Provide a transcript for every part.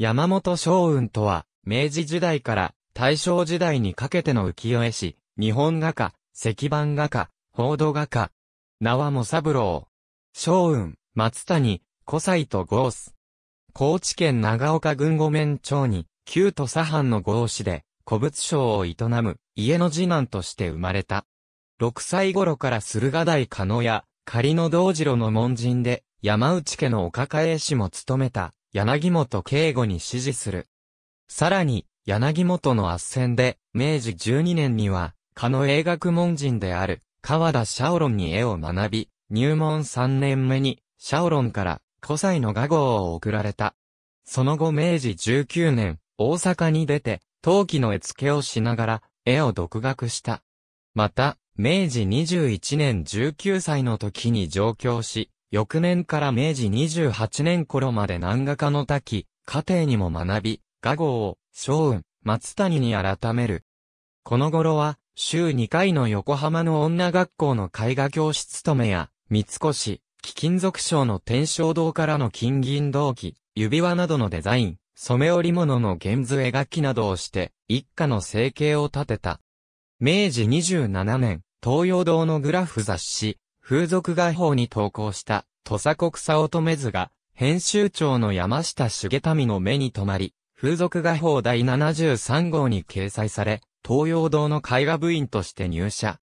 山本将雲とは、明治時代から大正時代にかけての浮世絵師、日本画家、石版画家、報道画家。名は茂三郎。将雲、松谷、古斎とース。高知県長岡郡御面町に、旧都左藩の豪子で、古物商を営む、家の次男として生まれた。6歳頃から駿河台加納や、仮の道次郎の門人で、山内家のお抱え師も務めた。柳本敬吾に指示する。さらに、柳本の圧戦で、明治12年には、かの英学門人である、川田シャオロンに絵を学び、入門3年目に、シャオロンから、古才の画号を贈られた。その後明治19年、大阪に出て、陶器の絵付けをしながら、絵を独学した。また、明治21年19歳の時に上京し、翌年から明治28年頃まで南画家の滝、家庭にも学び、画号を、松雲、松谷に改める。この頃は、週2回の横浜の女学校の絵画教室止めや、三越、貴金属賞の天正堂からの金銀銅器、指輪などのデザイン、染め織物の原図絵描きなどをして、一家の生計を立てた。明治27年、東洋堂のグラフ雑誌、風俗画報に投稿した土佐国早乙女図が、編集長の山下茂民の目に留まり、風俗画報第73号に掲載され、東洋堂の絵画部員として入社。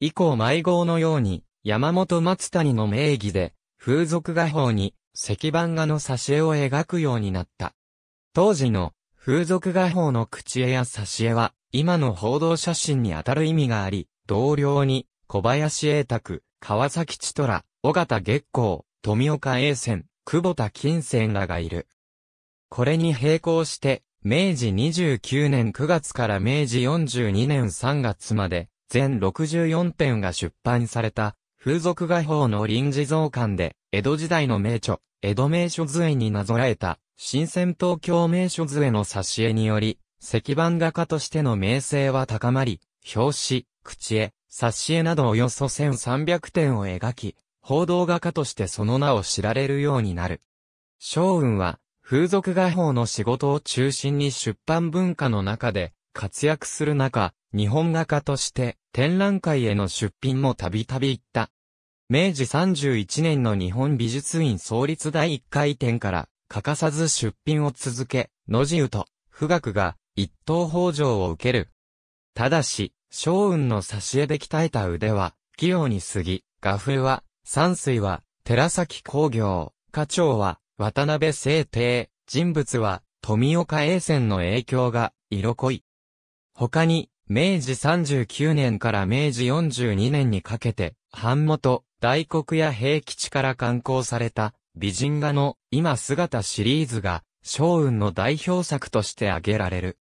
以降毎号のように、山本松谷の名義で、風俗画報に石版画の挿絵を描くようになった。当時の風俗画報の口絵や挿絵は、今の報道写真にあたる意味があり、同僚に小林栄拓、川崎千虎、尾形月光、富岡栄泉、久保田金泉らがいる。これに並行して、明治29年9月から明治42年3月まで、全64編が出版された、風俗画報の臨時増刊で、江戸時代の名著、江戸名所図絵になぞらえた、新鮮東京名所図絵の挿絵により、石版画家としての名声は高まり、表紙、口絵、冊子絵などおよそ1300点を描き、報道画家としてその名を知られるようになる。章雲は、風俗画法の仕事を中心に出版文化の中で活躍する中、日本画家として展覧会への出品もたびたび行った。明治31年の日本美術院創立第1回展から欠かさず出品を続け、野地宇と富岳が一等法上を受ける。ただし、小雲の挿絵で鍛えた腕は、器用に過ぎ、画風は、山水は、寺崎工業、課長は、渡辺聖帝、人物は、富岡栄線の影響が、色濃い。他に、明治39年から明治42年にかけて、版元、大黒や平吉から刊行された、美人画の今姿シリーズが、小雲の代表作として挙げられる。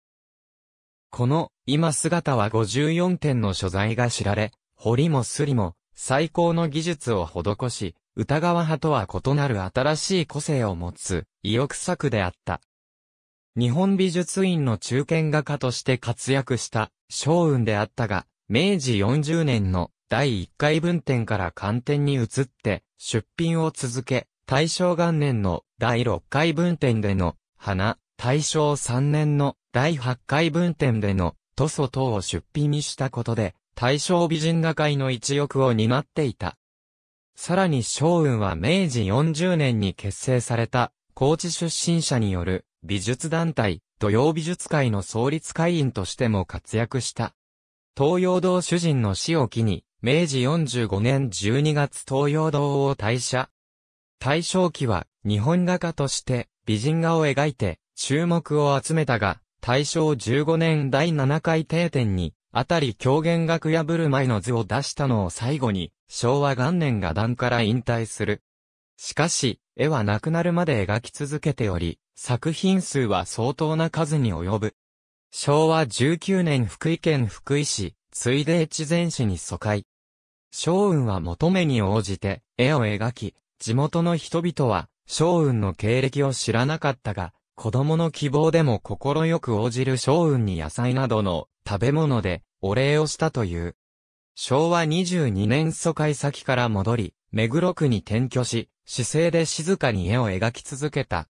この、今姿は54点の所在が知られ、堀もすりも、最高の技術を施し、歌川派とは異なる新しい個性を持つ、意欲作であった。日本美術院の中堅画家として活躍した、昌雲であったが、明治40年の第1回分店から観点に移って、出品を続け、大正元年の第6回分店での、花、大正3年の第8回文展での塗装等を出品にしたことで、大正美人画界の一翼を担っていた。さらに松雲は明治40年に結成された、高知出身者による美術団体、土曜美術会の創立会員としても活躍した。東洋堂主人の死を機に、明治45年12月東洋堂を退社。大正期は日本画家として美人画を描いて注目を集めたが、大正15年第7回定点に、あたり狂言楽破る前の図を出したのを最後に、昭和元年が段から引退する。しかし、絵はなくなるまで描き続けており、作品数は相当な数に及ぶ。昭和19年福井県福井市、ついで越前市に疎開。昭雲は求めに応じて絵を描き、地元の人々は昭雲の経歴を知らなかったが、子供の希望でも心よく応じる将雲に野菜などの食べ物でお礼をしたという。昭和22年疎開先から戻り、目黒区に転居し、姿勢で静かに絵を描き続けた。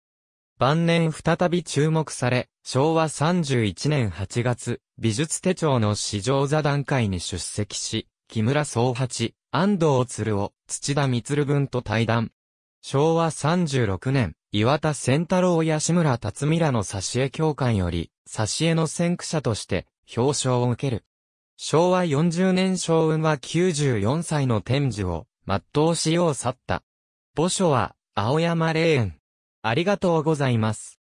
晩年再び注目され、昭和31年8月、美術手帳の市場座談会に出席し、木村総八、安藤鶴夫、土田光文と対談。昭和36年、岩田仙太郎や志村達美らの挿絵教官より、挿絵の先駆者として表彰を受ける。昭和40年昭雲は94歳の天寿を全うしよう去った。墓所は青山霊園。ありがとうございます。